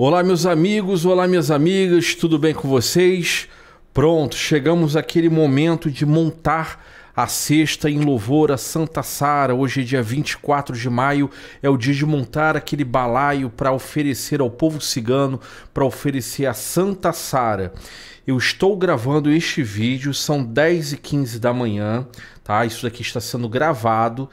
Olá, meus amigos, olá, minhas amigas, tudo bem com vocês? Pronto, chegamos àquele momento de montar a cesta em louvor a Santa Sara. Hoje é dia 24 de maio, é o dia de montar aquele balaio para oferecer ao povo cigano, para oferecer a Santa Sara. Eu estou gravando este vídeo, são 10 e 15 da manhã, tá? Isso daqui está sendo gravado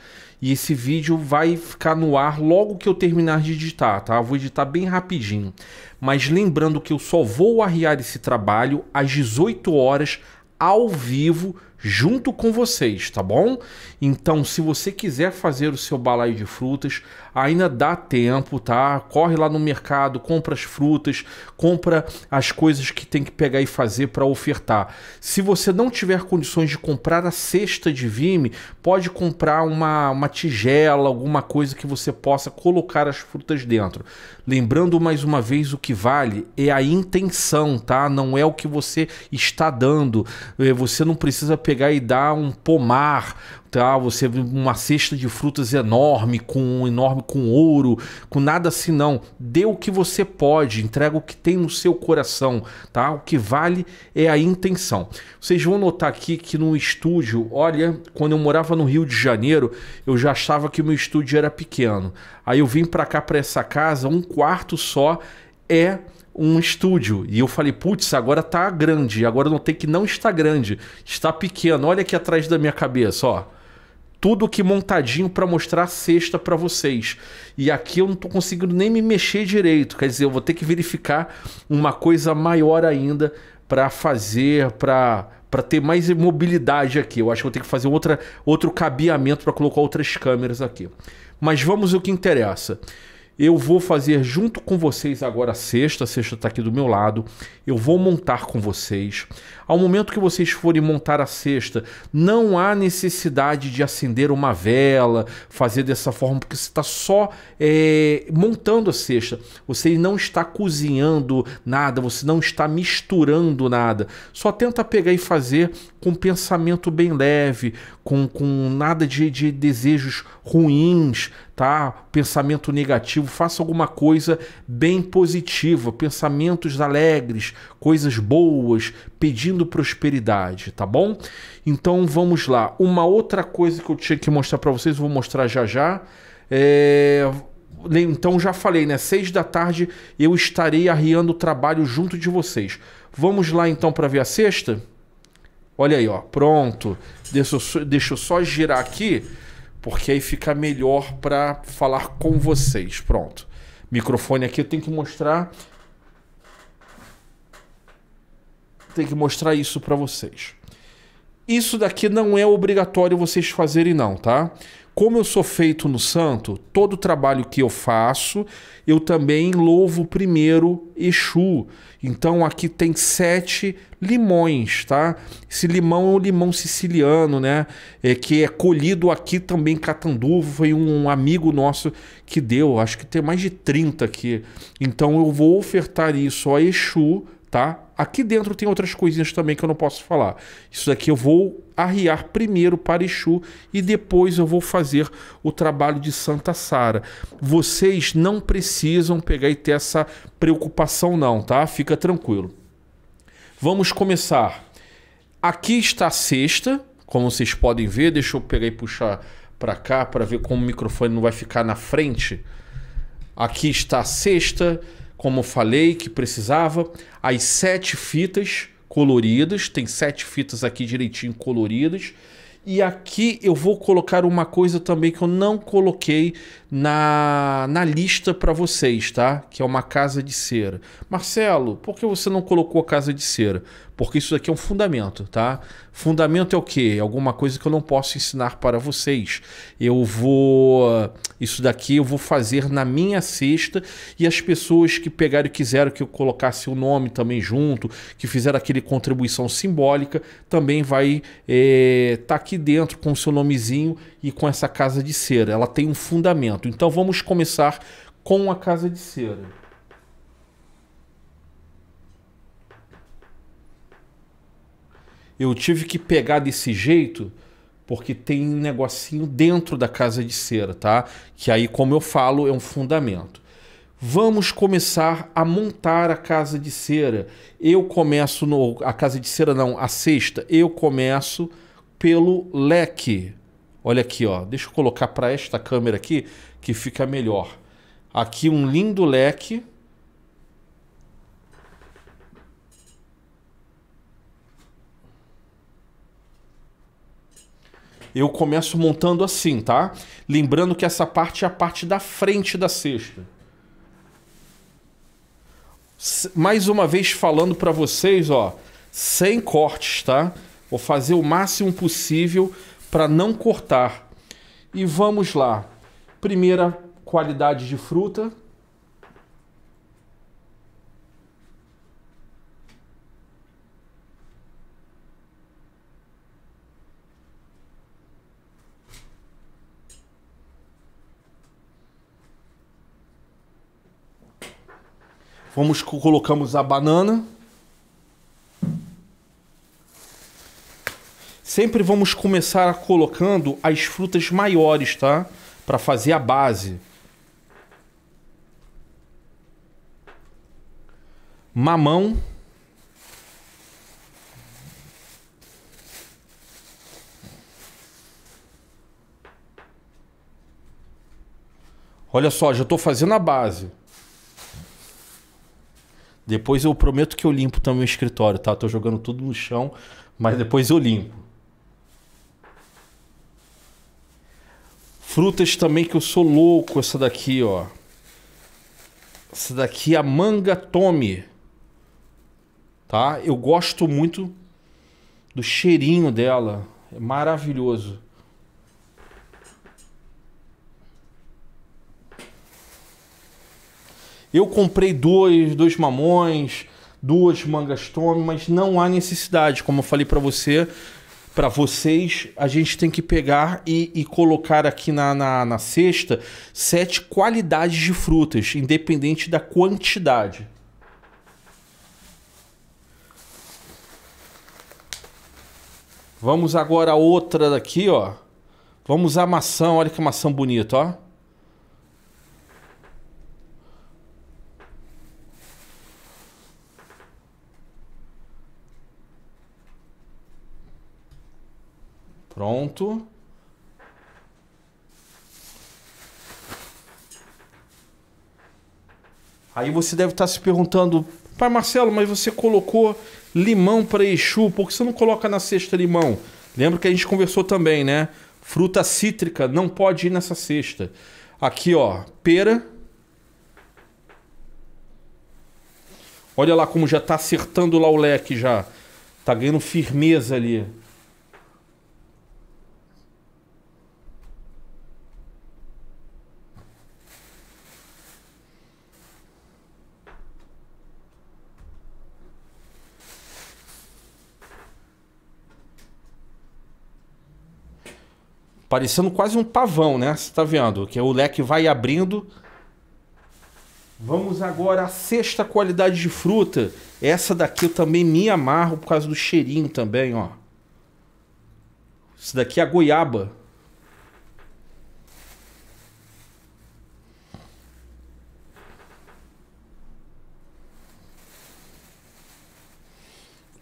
e esse vídeo vai ficar no ar logo que eu terminar de editar, tá? vou editar bem rapidinho. Mas lembrando que eu só vou arriar esse trabalho às 18 horas ao vivo junto com vocês, tá bom? Então, se você quiser fazer o seu balaio de frutas, ainda dá tempo, tá? Corre lá no mercado, compra as frutas, compra as coisas que tem que pegar e fazer para ofertar. Se você não tiver condições de comprar a cesta de vime, pode comprar uma, uma tigela, alguma coisa que você possa colocar as frutas dentro. Lembrando mais uma vez o que vale é a intenção, tá? Não é o que você está dando. É, você não precisa pegar pegar e dar um pomar, tá? Você uma cesta de frutas enorme, com enorme com ouro, com nada assim não. Dê o que você pode, entrega o que tem no seu coração, tá? O que vale é a intenção. Vocês vão notar aqui que no estúdio, olha, quando eu morava no Rio de Janeiro, eu já achava que o meu estúdio era pequeno. Aí eu vim para cá para essa casa, um quarto só é um estúdio. E eu falei, putz, agora tá grande. Agora não tem que não está grande. Está pequeno. Olha aqui atrás da minha cabeça, ó. Tudo que montadinho para mostrar a cesta para vocês. E aqui eu não tô conseguindo nem me mexer direito. Quer dizer, eu vou ter que verificar uma coisa maior ainda para fazer, para para ter mais mobilidade aqui. Eu acho que eu tenho que fazer outra, outro cabeamento para colocar outras câmeras aqui. Mas vamos ao que interessa. Eu vou fazer junto com vocês agora a sexta, a sexta está aqui do meu lado. Eu vou montar com vocês ao momento que vocês forem montar a cesta, não há necessidade de acender uma vela, fazer dessa forma, porque você está só é, montando a cesta. Você não está cozinhando nada, você não está misturando nada. Só tenta pegar e fazer com pensamento bem leve, com, com nada de, de desejos ruins, tá? Pensamento negativo, faça alguma coisa bem positiva, pensamentos alegres, coisas boas, pedindo prosperidade, tá bom? Então vamos lá. Uma outra coisa que eu tinha que mostrar para vocês, vou mostrar já já. É... Então já falei, né? Seis da tarde eu estarei arriando o trabalho junto de vocês. Vamos lá então para ver a sexta? Olha aí, ó. Pronto. Deixa eu, deixa eu só girar aqui, porque aí fica melhor para falar com vocês. Pronto. Microfone aqui eu tenho que mostrar tem que mostrar isso para vocês. Isso daqui não é obrigatório vocês fazerem não, tá? Como eu sou feito no santo, todo trabalho que eu faço, eu também louvo primeiro Exu. Então aqui tem sete limões, tá? Esse limão é o limão siciliano, né? É, que é colhido aqui também em Catanduva. Foi um amigo nosso que deu, acho que tem mais de 30 aqui. Então eu vou ofertar isso a Exu, tá? Aqui dentro tem outras coisinhas também que eu não posso falar. Isso daqui eu vou arriar primeiro para Exu e depois eu vou fazer o trabalho de Santa Sara. Vocês não precisam pegar e ter essa preocupação não, tá? Fica tranquilo. Vamos começar. Aqui está a cesta, como vocês podem ver. Deixa eu pegar e puxar para cá para ver como o microfone não vai ficar na frente. Aqui está a cesta como falei, que precisava. As sete fitas coloridas, tem sete fitas aqui direitinho coloridas. E aqui eu vou colocar uma coisa também que eu não coloquei na, na lista para vocês, tá? Que é uma casa de cera. Marcelo, por que você não colocou a casa de cera? porque isso aqui é um fundamento, tá? Fundamento é o quê? É alguma coisa que eu não posso ensinar para vocês. Eu vou. Isso daqui eu vou fazer na minha cesta e as pessoas que pegaram e quiseram que eu colocasse o nome também junto, que fizeram aquele contribuição simbólica, também vai estar eh, é, tá aqui dentro com o seu nomezinho e com essa casa de cera. Ela tem um fundamento. Então vamos começar com a casa de cera. eu tive que pegar desse jeito porque tem um negocinho dentro da casa de cera, tá? Que aí, como eu falo, é um fundamento. Vamos começar a montar a casa de cera. Eu começo no a casa de cera não, a sexta. Eu começo pelo leque. Olha aqui, ó. Deixa eu colocar para esta câmera aqui que fica melhor. Aqui um lindo leque eu começo montando assim, tá? Lembrando que essa parte é a parte da frente da cesta. Mais uma vez falando para vocês, ó, sem cortes, tá? Vou fazer o máximo possível para não cortar. E vamos lá. Primeira qualidade de fruta, Vamos colocamos a banana. Sempre vamos começar colocando as frutas maiores, tá? Para fazer a base. Mamão. Olha só, já estou fazendo a base. Depois eu prometo que eu limpo também o escritório, tá? Tô jogando tudo no chão, mas depois eu limpo. Frutas também que eu sou louco, essa daqui, ó. Essa daqui é a manga tome. Tá? Eu gosto muito do cheirinho dela. É maravilhoso. Eu comprei dois, dois mamões, duas mangas tome, mas não há necessidade. Como eu falei para você, para vocês, a gente tem que pegar e, e colocar aqui na, na, na, cesta sete qualidades de frutas, independente da quantidade. Vamos agora a outra daqui, ó. Vamos a maçã, olha que maçã bonita, ó. Pronto. Aí você deve estar se perguntando, pai Marcelo, mas você colocou limão para Exu, por que você não coloca na cesta limão? Lembra que a gente conversou também, né? Fruta cítrica não pode ir nessa cesta. Aqui, ó, pera. Olha lá como já está acertando lá o leque já. Tá ganhando firmeza ali. parecendo quase um pavão, né? Você está vendo que o leque vai abrindo. Vamos agora à sexta qualidade de fruta. Essa daqui eu também me amarro por causa do cheirinho também, ó. Isso daqui é a goiaba.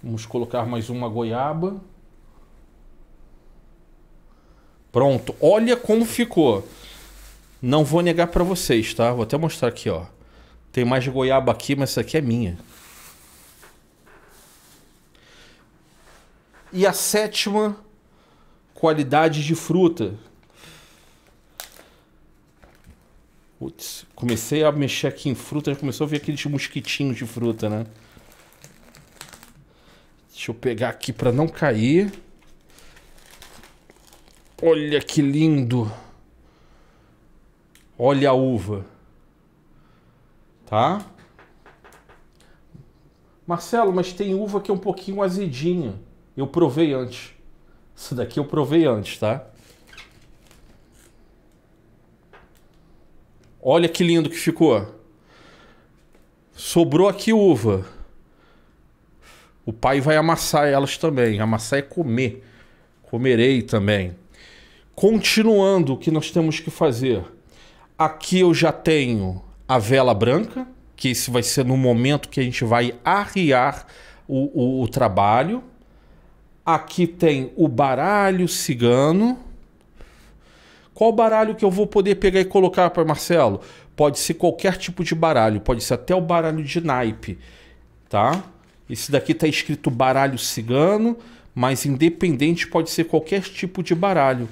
Vamos colocar mais uma goiaba. Pronto, olha como ficou. Não vou negar para vocês, tá? Vou até mostrar aqui, ó. Tem mais goiaba aqui, mas essa aqui é minha. E a sétima qualidade de fruta. Putz, comecei a mexer aqui em fruta, já começou a ver aqueles mosquitinhos de fruta, né? Deixa eu pegar aqui para não cair. Olha que lindo. Olha a uva. Tá? Marcelo, mas tem uva que é um pouquinho azedinha. Eu provei antes. Isso daqui eu provei antes, tá? Olha que lindo que ficou. Sobrou aqui uva. O pai vai amassar elas também. Amassar é comer. Comerei também. Continuando, o que nós temos que fazer? Aqui eu já tenho a vela branca, que esse vai ser no momento que a gente vai arriar o, o, o trabalho. Aqui tem o baralho cigano. Qual baralho que eu vou poder pegar e colocar para Marcelo? Pode ser qualquer tipo de baralho, pode ser até o baralho de naipe, tá? Esse daqui tá escrito baralho cigano, mas independente pode ser qualquer tipo de baralho.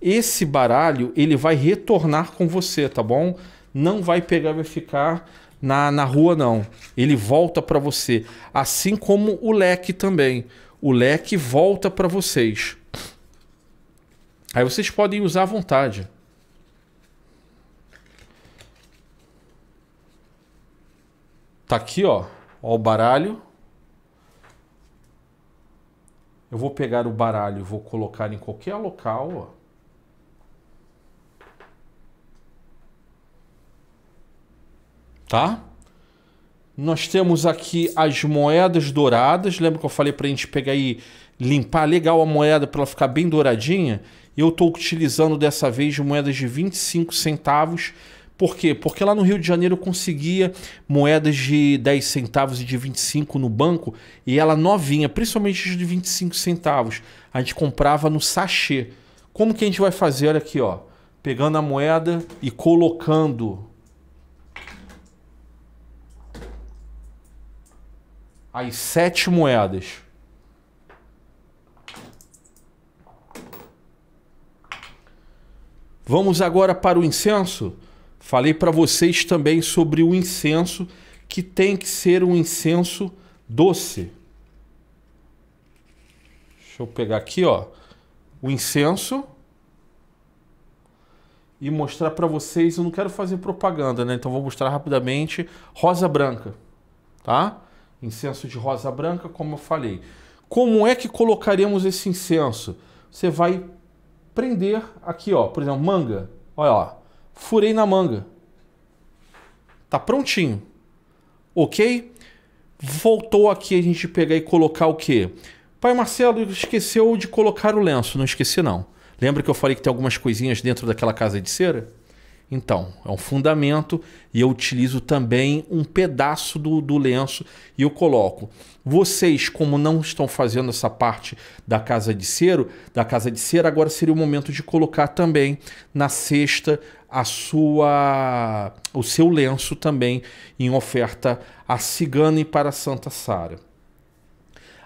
Esse baralho ele vai retornar com você, tá bom? Não vai pegar vai ficar na, na rua não. Ele volta para você, assim como o leque também. O leque volta para vocês. Aí vocês podem usar à vontade. Tá aqui, ó, ó o baralho. Eu vou pegar o baralho vou colocar em qualquer local, ó. tá? Nós temos aqui as moedas douradas. Lembra que eu falei para a gente pegar e limpar legal a moeda para ela ficar bem douradinha? Eu estou utilizando dessa vez moedas de 25 centavos. Por quê? Porque lá no Rio de Janeiro eu conseguia moedas de 10 centavos e de 25 no banco e ela novinha, principalmente de 25 centavos. A gente comprava no sachê. Como que a gente vai fazer? Olha aqui, ó. Pegando a moeda e colocando as sete moedas. Vamos agora para o incenso. Falei para vocês também sobre o incenso, que tem que ser um incenso doce. Deixa eu pegar aqui, ó, o incenso e mostrar para vocês. Eu não quero fazer propaganda, né? Então vou mostrar rapidamente rosa branca, tá? Incenso de rosa branca, como eu falei. Como é que colocaremos esse incenso? Você vai prender aqui, ó, por exemplo, manga. Olha ó. furei na manga. Tá prontinho. OK? Voltou aqui a gente pegar e colocar o quê? Pai Marcelo esqueceu de colocar o lenço, não esqueci não. Lembra que eu falei que tem algumas coisinhas dentro daquela casa de cera? Então, é um fundamento e eu utilizo também um pedaço do, do lenço e eu coloco. Vocês, como não estão fazendo essa parte da casa de cera, da casa de cera, agora seria o momento de colocar também na cesta a sua o seu lenço também em oferta a cigana e para Santa Sara.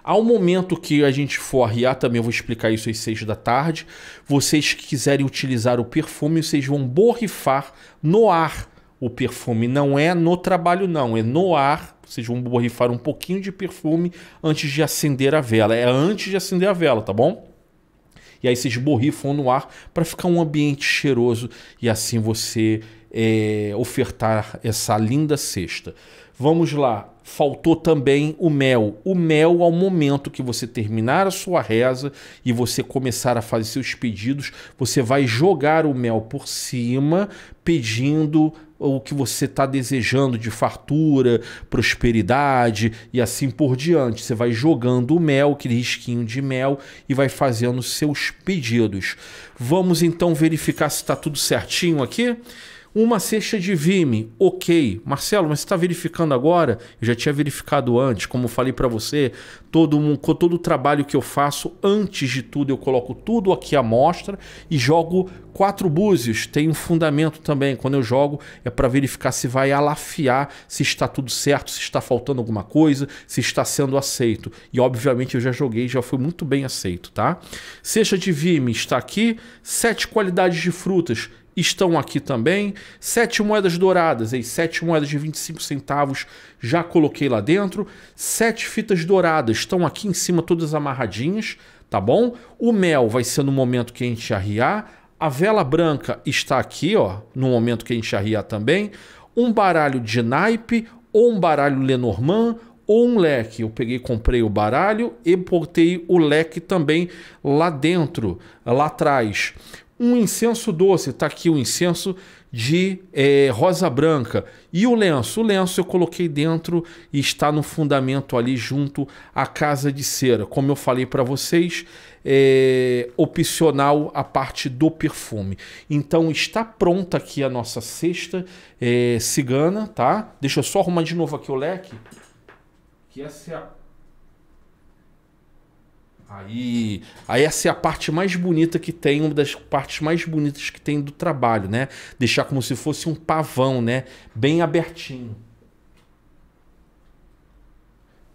Ao momento que a gente for arriar, ah, também vou explicar isso às 6 da tarde. Vocês que quiserem utilizar o perfume, vocês vão borrifar no ar o perfume. Não é no trabalho, não, é no ar. Vocês vão borrifar um pouquinho de perfume antes de acender a vela. É antes de acender a vela, tá bom? E aí vocês borrifam no ar para ficar um ambiente cheiroso e assim você é, ofertar essa linda cesta. Vamos lá, faltou também o mel. O mel ao é momento que você terminar a sua reza e você começar a fazer seus pedidos, você vai jogar o mel por cima, pedindo o que você está desejando de fartura, prosperidade e assim por diante. Você vai jogando o mel, aquele risquinho de mel, e vai fazendo seus pedidos. Vamos então verificar se está tudo certinho aqui. Uma cesta de Vime, ok. Marcelo, mas você está verificando agora? Eu já tinha verificado antes, como falei para você, todo, um, todo o trabalho que eu faço, antes de tudo, eu coloco tudo aqui à mostra e jogo quatro búzios. Tem um fundamento também. Quando eu jogo, é para verificar se vai alafiar, se está tudo certo, se está faltando alguma coisa, se está sendo aceito. E obviamente eu já joguei, já foi muito bem aceito, tá? Cesta de Vime está aqui. Sete qualidades de frutas estão aqui também. Sete moedas douradas, aí, sete moedas de 25 centavos já coloquei lá dentro. Sete fitas douradas estão aqui em cima, todas amarradinhas, tá bom? O mel vai ser no momento que a gente arriar. A vela branca está aqui, ó, no momento que a gente arriar também. Um baralho de naipe, ou um baralho Lenormand, ou um leque. Eu peguei, comprei o baralho e portei o leque também lá dentro, lá atrás um incenso doce. Está aqui o incenso de é, rosa branca. E o lenço? O lenço eu coloquei dentro e está no fundamento ali junto à casa de cera. Como eu falei para vocês, é opcional a parte do perfume. Então está pronta aqui a nossa cesta é, cigana, tá? Deixa eu só arrumar de novo aqui o leque. Que essa é a Aí, aí essa é a parte mais bonita que tem, uma das partes mais bonitas que tem do trabalho, né? Deixar como se fosse um pavão, né? Bem abertinho.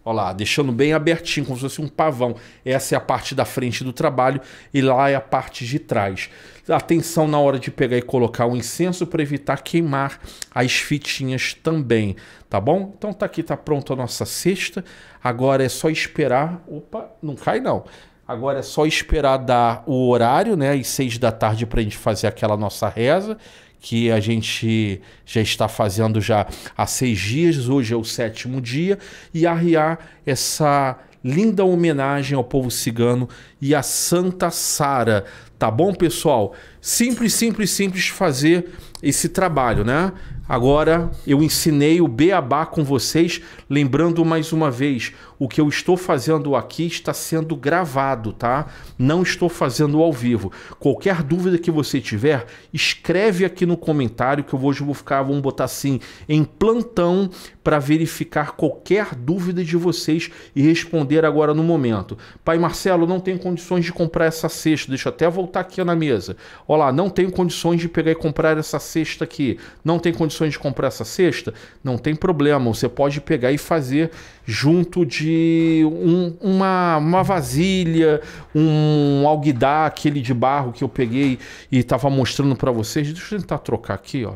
Olha lá, deixando bem abertinho, como se fosse um pavão. Essa é a parte da frente do trabalho e lá é a parte de trás. Atenção na hora de pegar e colocar o incenso para evitar queimar as fitinhas também, tá bom? Então tá aqui, tá pronta a nossa cesta. Agora é só esperar. Opa, não cai não. Agora é só esperar dar o horário, né? Às seis da tarde para a gente fazer aquela nossa reza que a gente já está fazendo já há seis dias, hoje é o sétimo dia, e arriar essa linda homenagem ao povo cigano e à Santa Sara, tá bom, pessoal? Simples, simples, simples fazer esse trabalho, né? Agora eu ensinei o beabá com vocês, lembrando mais uma vez, o que eu estou fazendo aqui está sendo gravado, tá? Não estou fazendo ao vivo. Qualquer dúvida que você tiver, escreve aqui no comentário que eu hoje vou ficar, vamos botar assim, em plantão para verificar qualquer dúvida de vocês e responder agora no momento. Pai Marcelo, não tenho condições de comprar essa cesta, deixa eu até voltar aqui na mesa. Olha lá, não tenho condições de pegar e comprar essa cesta aqui. Não tenho condições condições de comprar essa cesta? Não tem problema, você pode pegar e fazer junto de um, uma, uma vasilha, um alguidar, aquele de barro que eu peguei e estava mostrando para vocês. Deixa eu tentar trocar aqui, ó.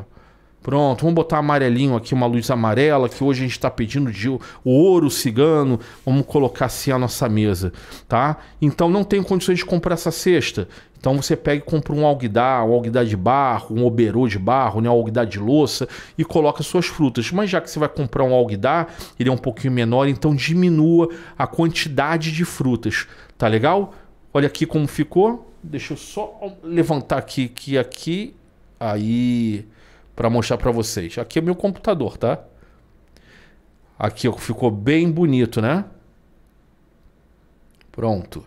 Pronto, vamos botar amarelinho aqui, uma luz amarela, que hoje a gente está pedindo de o ouro cigano. Vamos colocar assim a nossa mesa, tá? Então não tem condições de comprar essa cesta. Então você pega e compra um alguidar, um alguidar de barro, um oberô de barro, né, um alguidar de louça e coloca suas frutas. Mas já que você vai comprar um alguidar, ele é um pouquinho menor, então diminua a quantidade de frutas, tá legal? Olha aqui como ficou. Deixa eu só levantar aqui que aqui aí para mostrar para vocês. Aqui é meu computador, tá? Aqui ficou bem bonito, né? Pronto.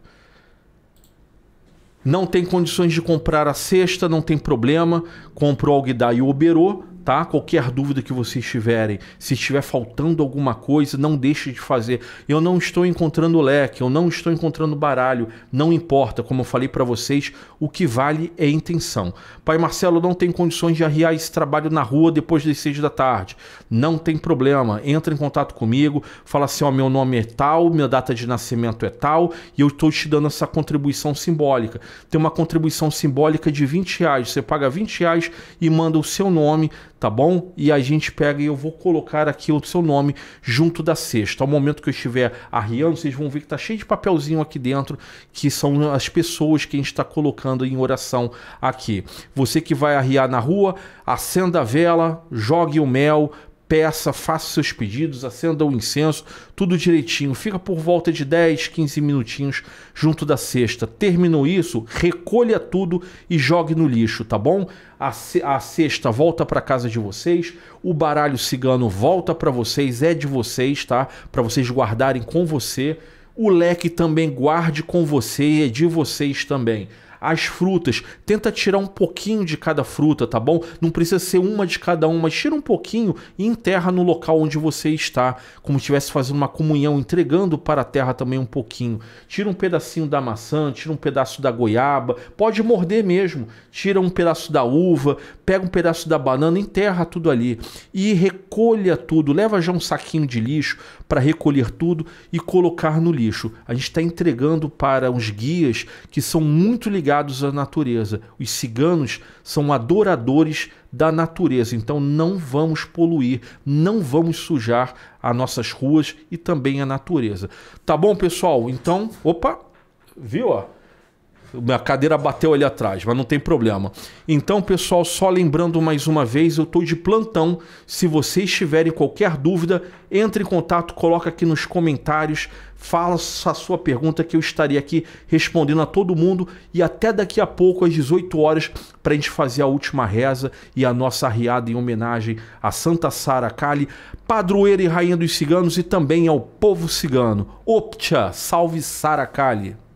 Não tem condições de comprar a cesta, não tem problema. Comprou o Alguidá e o Oberô, Qualquer dúvida que vocês tiverem, se estiver faltando alguma coisa, não deixe de fazer. Eu não estou encontrando leque, eu não estou encontrando baralho, não importa, como eu falei para vocês, o que vale é a intenção. Pai Marcelo não tem condições de arriar esse trabalho na rua depois das seis da tarde. Não tem problema, entra em contato comigo, fala assim, ó, meu nome é tal, minha data de nascimento é tal, e eu estou te dando essa contribuição simbólica. Tem uma contribuição simbólica de 20 reais, você paga 20 reais e manda o seu nome tá bom? E a gente pega e eu vou colocar aqui o seu nome junto da cesta. Ao momento que eu estiver arriando, vocês vão ver que tá cheio de papelzinho aqui dentro, que são as pessoas que a gente está colocando em oração aqui. Você que vai arriar na rua, acenda a vela, jogue o mel, peça, faça seus pedidos, acenda o incenso, tudo direitinho. Fica por volta de 10, 15 minutinhos junto da cesta. Terminou isso, recolha tudo e jogue no lixo, tá bom? A, a cesta volta para casa de vocês, o baralho cigano volta para vocês, é de vocês, tá? Para vocês guardarem com você. O leque também guarde com você e é de vocês também as frutas. Tenta tirar um pouquinho de cada fruta, tá bom? Não precisa ser uma de cada uma, mas tira um pouquinho e enterra no local onde você está, como se estivesse fazendo uma comunhão, entregando para a terra também um pouquinho. Tira um pedacinho da maçã, tira um pedaço da goiaba, pode morder mesmo. Tira um pedaço da uva, pega um pedaço da banana, enterra tudo ali e recolha tudo. Leva já um saquinho de lixo para recolher tudo e colocar no lixo. A gente está entregando para os guias que são muito ligados ligados à natureza. Os ciganos são adoradores da natureza, então não vamos poluir, não vamos sujar as nossas ruas e também a natureza. Tá bom, pessoal? Então, opa, viu? A cadeira bateu ali atrás, mas não tem problema. Então, pessoal, só lembrando mais uma vez, eu estou de plantão. Se vocês tiverem qualquer dúvida, entre em contato, coloca aqui nos comentários, faça a sua pergunta que eu estarei aqui respondendo a todo mundo. E até daqui a pouco, às 18 horas, para a gente fazer a última reza e a nossa riada em homenagem a Santa Sara Kali, padroeira e rainha dos ciganos e também ao povo cigano. Optia, salve Sara Kali!